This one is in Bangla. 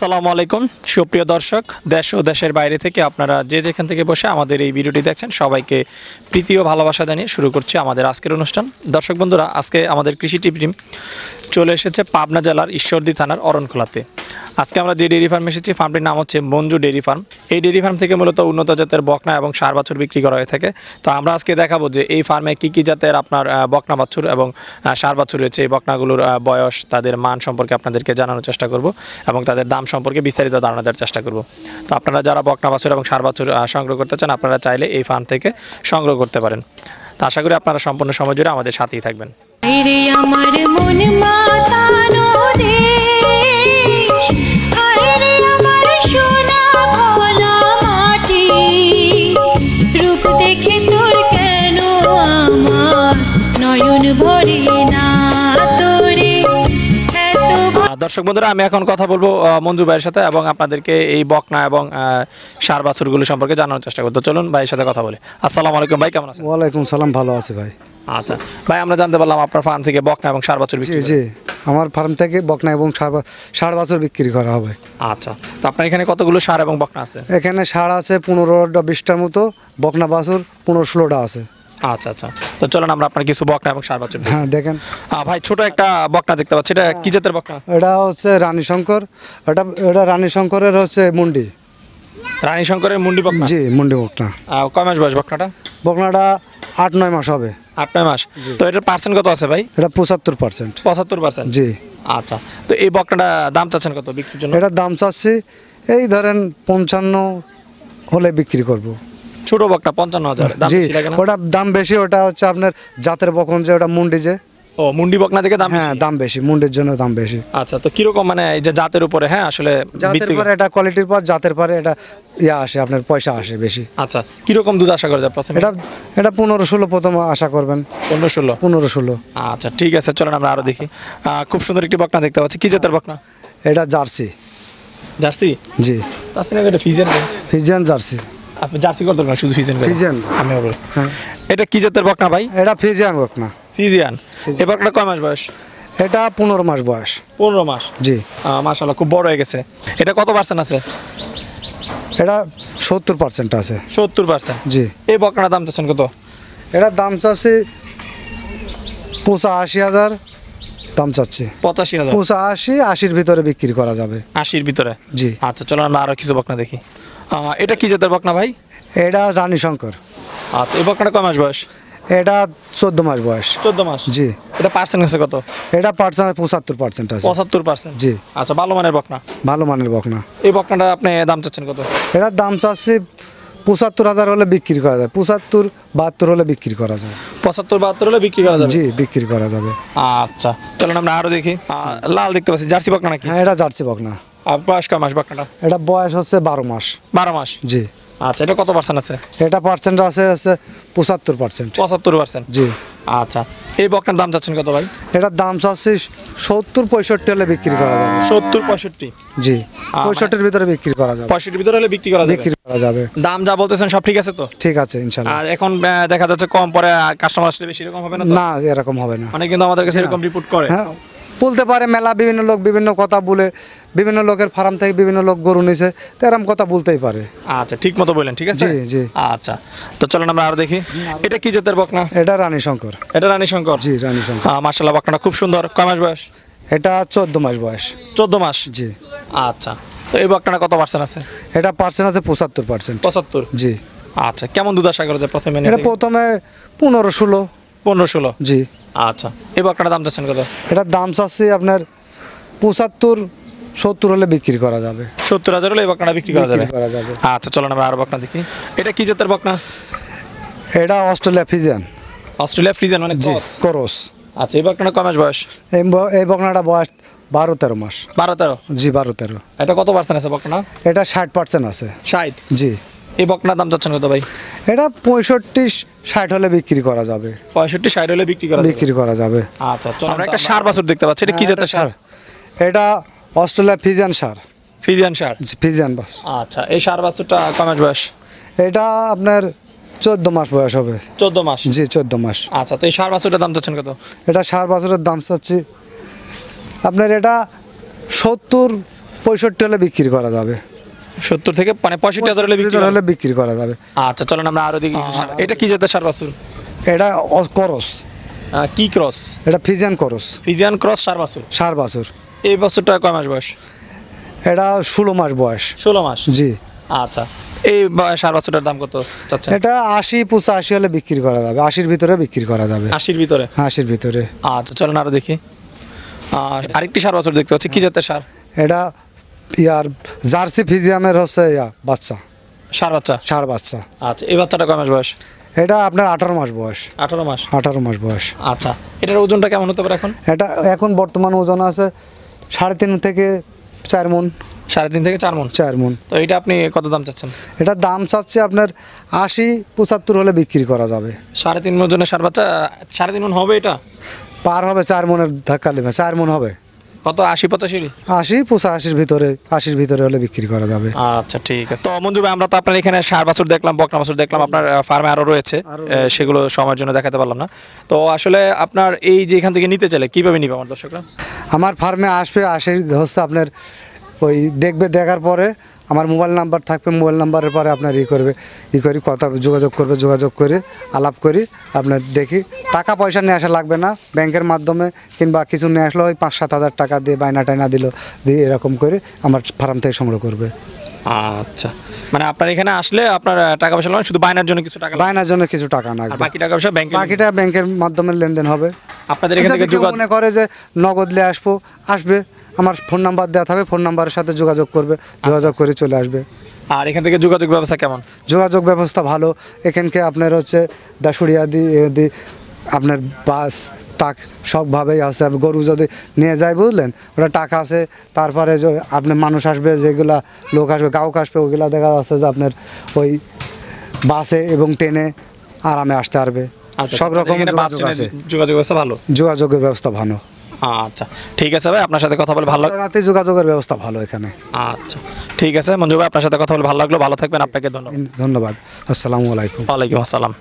আসসালামু আলাইকুম সুপ্রিয় দর্শক দেশ ও দেশের বাইরে থেকে আপনারা যে যেখান থেকে বসে আমাদের এই ভিডিওটি দেখছেন সবাইকে প্রীতি ও ভালোবাসা জানিয়ে শুরু করছি আমাদের আজকের অনুষ্ঠান দর্শক বন্ধুরা আজকে আমাদের কৃষি টিম চলে এসেছে পাবনা জেলার ঈশ্বরদী থানার অরণখোলাতে আজকে আমরা যে ডেয়ারি ফার্ম এসেছি ফার্মটির নাম হচ্ছে মঞ্জু ডেয়ারি ফার্ম এই ডেয়ারি ফার্ম থেকে মূলত উন্নত জাতের বকনা এবং সার বাছুর বিক্রি করা হয়ে থাকে তো আমরা আজকে দেখাবো যে এই ফার্মে কী কী জাতের আপনার বকনা বাছুর এবং সার বাছুর রয়েছে এই বকনাগুলোর বয়স তাদের মান সম্পর্কে আপনাদেরকে জানানোর চেষ্টা করব এবং তাদের দাম সম্পর্কে বিস্তারিত ধারণা দেওয়ার চেষ্টা করব তো আপনারা যারা বকনা বাছুর এবং সার বাছুর সংগ্রহ করতে চান আপনারা চাইলে এই ফার্ম থেকে সংগ্রহ করতে পারেন আশা করি আপনারা সম্পূর্ণ সময় জুড়ে আমাদের সাথেই থাকবেন আমার মন মাতানো দর্শক বন্ধুরা আমি এখন কথা বলবো মঞ্জু ভাইয়ের সাথে এবং আপনাদেরকে এই বকনা এবং সার বাছুরগুলো সম্পর্কে জানানোর চেষ্টা করতে চলুন ভাইয়ের সাথে কথা বলি আসসালামু আলাইকুম ভাই কেমন আছেন ওয়ালাইকুম সালাম ভালো আছি ভাই আচ্ছা ভাই আমরা জানতে পারলাম আপনার ফার্ম থেকে বকনা এবং সার বাছুর বিক্রি জি আমার ফার্ম থেকে বকনা এবং সার সার বাছুর বিক্রি করা হবে আচ্ছা তো আপনার এখানে কতগুলো সার এবং বকনা আছে এখানে সার আছে পনেরোটা বিশটার মতো বকনা বাছুর পনেরো ষোলোটা আছে আচ্ছা আচ্ছা তো চলেন আমরা আপনার কিছু বকনা এবং সার বাচ্চা হ্যাঁ দেখেন ভাই ছোট একটা বকনা দেখতে পাচ্ছি এটা কি জাতের বকনা এটা হচ্ছে রানী শঙ্কর এটা এটা রানী শঙ্করের হচ্ছে মুন্ডি রানী শঙ্করের মুন্ডি বকনা জি মুন্ডি বকনা কয় মাস বয়স বকনাটা বকনাটা আট নয় মাস হবে আট নয় মাস তো এটার পার্সেন্ট কত আছে ভাই এটা পঁচাত্তর পার্সেন্ট পঁচাত্তর পার্সেন্ট জি আচ্ছা তো এই বকনাটা দাম চাচ্ছেন কত বিক্রির জন্য এটা দাম চাচ্ছি এই ধরেন পঞ্চান্ন হলে বিক্রি করবো ছোট বকটা পঞ্চান্ন হাজার ওটা দাম বেশি ওটা হচ্ছে আপনার জাতের বকন যে ওটা মুন্ডি যে ও মুন্ডি বকনা থেকে দাম হ্যাঁ, দাম বেশি মুন্ডির জন্য দাম বেশি আচ্ছা তো কিরকম মানে এই যে জাতের উপরে হ্যাঁ আসলে জাতের এটা কোয়ালিটির পর জাতের পরে এটা ইয়া আসে আপনার পয়সা আসে বেশি আচ্ছা কিরকম দুধ আশা করা যায় প্রথমে এটা এটা পনেরো ষোলো প্রথম আশা করবেন পনেরো ষোলো পনেরো ষোলো আচ্ছা ঠিক আছে চলেন আমরা আরো দেখি খুব সুন্দর একটি বকনা দেখতে পাচ্ছি কি হ্যাঁ। জাতের বকনা এটা জার্সি জার্সি জি এটা ফিজিয়ান ফিজিয়ান জার্সি আপনি জার্সি কত দরকার শুধু ফিজিয়ান ফিজিয়ান আমি বলি হ্যাঁ। এটা কি জাতের বকনা ভাই এটা ফিজিয়ান বকনা ফিজিয়ান এ বকনা কয় মাস বয়স এটা পনেরো মাস বয়স পনেরো মাস জি মাশাল্লাহ খুব বড় হয়ে গেছে এটা কত পার্সেন্ট আছে এটা সত্তর পার্সেন্ট আছে সত্তর পার্সেন্ট জি এই বকনার দাম চাচ্ছেন কত এটার দাম চাচ্ছে পঁচাশি হাজার দাম চাচ্ছে পঁচাশি হাজার পঁচাশি আশির ভিতরে বিক্রি করা যাবে আশির ভিতরে জি আচ্ছা চলো আমরা আরও কিছু বকনা দেখি এটা কি জাতের বকনা ভাই এটা রানী শঙ্কর আচ্ছা এই বকনাটা কয় মাস বয়স এটা চোদ্দ মাস বয়স চোদ্দ মাস জি এটা পার্সেন্ট আছে কত এটা পার্সেন্ট পঁচাত্তর পার্সেন্ট আছে পঁচাত্তর পার্সেন্ট জি আচ্ছা ভালো মানের বকনা ভালো মানের বকনা এই বকনাটা আপনি দাম চাচ্ছেন কত এটার দাম চাচ্ছি পঁচাত্তর হাজার হলে বিক্রি করা যায় পঁচাত্তর বাহাত্তর হলে বিক্রি করা যায় পঁচাত্তর বাহাত্তর হলে বিক্রি করা যাবে জি বিক্রি করা যাবে আচ্ছা তাহলে আমরা আরও দেখি লাল দেখতে পাচ্ছি জার্সি বকনা নাকি হ্যাঁ এটা জার্সি বকনা এটা বয়স হচ্ছে বারো মাস বারো মাস জি আচ্ছা এটা কত পার্সেন্ট আছে এটা পার্সেন্ট আছে আছে পঁচাত্তর পার্সেন্ট পঁচাত্তর পার্সেন্ট জি আচ্ছা এই বকটার দাম চাচ্ছেন কত ভাই এটার দাম চাচ্ছি সত্তর পঁয়ষট্টি হলে বিক্রি করা যাবে সত্তর পঁয়ষট্টি জি মানে পঁয়ষট্টির ভিতরে বিক্রি করা যাবে পঁয়ষট্টির ভিতরে হলে বিক্রি করা বিক্রি করা যাবে দাম যা বলতেছেন সব ঠিক আছে তো ঠিক আছে ইনশাল্লাহ আর এখন দেখা যাচ্ছে কম পরে কাস্টমার আসলে বেশি এরকম হবে না না এরকম হবে না মানে কিন্তু আমাদের কাছে এরকম রিপোর্ট করে হ্যাঁ বলতে পারে মেলা বিভিন্ন লোক বিভিন্ন কথা বলে বিভিন্ন লোকের ফার্ম থেকে বিভিন্ন লোক গরু নিছে তো এরকম কথা বলতেই পারে আচ্ছা ঠিক মতো বললেন ঠিক আছে জি জি আচ্ছা তো চলেন আমরা আর দেখি এটা কি জাতের বকনা এটা রানী শঙ্কর এটা রানী শঙ্কর জি রানী শঙ্কর মার্শাল্লাহ বকনাটা খুব সুন্দর কয় মাস বয়স এটা চোদ্দ মাস বয়স চোদ্দ মাস জি আচ্ছা তো এই বকনাটা কত পার্সেন্ট আছে এটা পার্সেন্ট আছে পঁচাত্তর পার্সেন্ট পঁচাত্তর জি আচ্ছা কেমন দুধ আশা করা যায় প্রথমে এটা প্রথমে পনেরো ষোলো পনেরো ষোলো জি আচ্ছা এই বকনাটা দাম চাচ্ছেন কত এটার দাম চাচ্ছি আপনার পঁচাত্তর সত্তর হলে বিক্রি করা যাবে সত্তর হাজার হলে এই বকনাটা বিক্রি করা যাবে করা যাবে আচ্ছা চলুন আমরা আর বকনা দেখি এটা কি জাতের বকনা এটা অস্ট্রেলিয়া ফ্রিজেন অস্ট্রেলিয়া ফ্রিজেন মানে জি করস আচ্ছা এই বকনাটা কয় বয়স এই বকনাটা বয়স বারো তেরো মাস বারো তেরো জি বারো তেরো এটা কত পার্সেন্ট আছে বকনা এটা ষাট পার্সেন্ট আছে ষাট জি এই বকনার দাম চাচ্ছেন কত ভাই এটা পঁয়ষট্টি ষাট হলে বিক্রি করা যাবে পঁয়ষট্টি ষাট হলে বিক্রি করা বিক্রি করা যাবে আচ্ছা আমরা একটা সার বাছুর দেখতে পাচ্ছি এটা কি জাতের হ্যাঁ, সার এটা Australia Friesian sir Friesian sir Friesian বাস আচ্ছা এই সার বাছুরটা কমেজ বয়স এটা আপনার চোদ্দ মাস বয়স হবে চোদ্দ মাস জি চোদ্দ মাস আচ্ছা তো এই সার বাছুরটার দাম চাচ্ছেন কত এটা সার বাছুরের দাম যাচ্ছে আপনার এটা সত্তর পঁয়ষট্টি হলে বিক্রি করা যাবে সত্তর থেকে মানে পঁয়ষট্টি হাজার হলে বিক্রি করা যাবে আচ্ছা চলেন আমরা আরো দেখি এটা কি জাতের সার বাছুর এটা করস কি ক্রস এটা Friesian cross Friesian cross sir বাছুর সার বাছুর এই বছরটা কয় মাস বয়স এটা ষোলো মাস বয়স ষোলো মাস জি আচ্ছা এই সার বাছুরটার দাম কত চাচ্ছেন এটা আশি পঁচাশি হলে বিক্রি করা যাবে আশির ভিতরে বিক্রি করা যাবে আশির ভিতরে হ্যাঁ, আশির ভিতরে আচ্ছা চলেন আরো দেখি আরেকটি সার বাছুর দেখতে পাচ্ছি কি জাতের সার এটা ইয়ার জার্সি ফিজিয়ামের হচ্ছে ইয়া বাচ্চা সার বাচ্চা সার বাচ্চা আচ্ছা এই বাচ্চাটা কয় মাস বয়স এটা আপনার আঠারো মাস বয়স আঠারো মাস আঠারো মাস বয়স আচ্ছা এটার ওজনটা কেমন হতে পারে এখন এটা এখন বর্তমান ওজন আছে সাড়ে তিন থেকে চার মন সাড়ে তিন থেকে চার মন চার মন তো এটা আপনি কত দাম চাচ্ছেন এটা দাম চাচ্ছে আপনার আশি পঁচাত্তর হলে বিক্রি করা যাবে সাড়ে তিন মন জন্য সার বাচ্চা সাড়ে তিন মন হবে এটা পার হবে চার মনের ধাক্কা নেবে চার মন হবে কত আশি পঁচাশি আশি পঁচাশির ভিতরে আশির ভিতরে হলে বিক্রি করা যাবে আচ্ছা ঠিক আছে তো মঞ্জু ভাই আমরা তো আপনার এখানে সার বাছুর দেখলাম বকনা বাছুর দেখলাম আপনার ফার্মে আরও রয়েছে সেগুলো সময়ের জন্য দেখাতে পারলাম না তো আসলে আপনার এই যে এখান থেকে নিতে চাইলে কীভাবে নিবে আমার দর্শকরা আমার ফার্মে আসবে আসে হচ্ছে আপনার ওই দেখবে দেখার পরে আমার মোবাইল নাম্বার থাকবে মোবাইল নাম্বারের পরে আপনার ই করবে ই করি কথা যোগাযোগ করবে যোগাযোগ করে আলাপ করি আপনার দেখি টাকা পয়সা নিয়ে আসা লাগবে না ব্যাংকের মাধ্যমে কিংবা কিছু নিয়ে আসলে ওই পাঁচ সাত হাজার টাকা দিয়ে বায়না টায়না দিল দিয়ে এরকম করে আমার ফার্ম থেকে সংগ্রহ করবে আচ্ছা মানে আপনার এখানে আসলে আপনার টাকা পয়সা লাগবে শুধু বায়নার জন্য কিছু টাকা বায়নার জন্য কিছু টাকা না বাকি টাকা পয়সা ব্যাংকে বাকিটা ব্যাংকের মাধ্যমে লেনদেন হবে আপনাদের এখানে আচ্ছা, মনে করে যে নগদ নিয়ে আসবো আসবে আমার ফোন নাম্বার দেওয়া থাকবে ফোন নাম্বারের সাথে যোগাযোগ করবে আচ্ছা। যোগাযোগ করে চলে আসবে আর এখান থেকে যোগাযোগ ব্যবস্থা কেমন যোগাযোগ ব্যবস্থা ভালো এখানকে আপনার হচ্ছে দাসুরিয়া দি আপনার বাস টাক সবভাবেই আছে গরু যদি নিয়ে যায় বুঝলেন ওটা টাকা আছে তারপরে আপনার মানুষ আসবে যেগুলা লোক আসবে গাউক আসবে ওগুলা দেখা যাচ্ছে যে আপনার ওই বাসে এবং ট্রেনে আরামে আসতে পারবে আচ্ছা, সব রকম যোগাযোগ ব্যবস্থা ভালো যোগাযোগের ব্যবস্থা ভালো আচ্ছা ঠিক আছে ভাই আপনার সাথে কথা বলে ভালো রাতে যোগাযোগের ব্যবস্থা ভালো এখানে আচ্ছা ঠিক আছে মঞ্জু ভাই আপনার সাথে কথা বলে ভালো লাগলো ভালো থাকবেন আপনাকে ধন্যবাদ ধন্যবাদ আসসালামু আলাইকুম ওয়ালাইকুম আসসালাম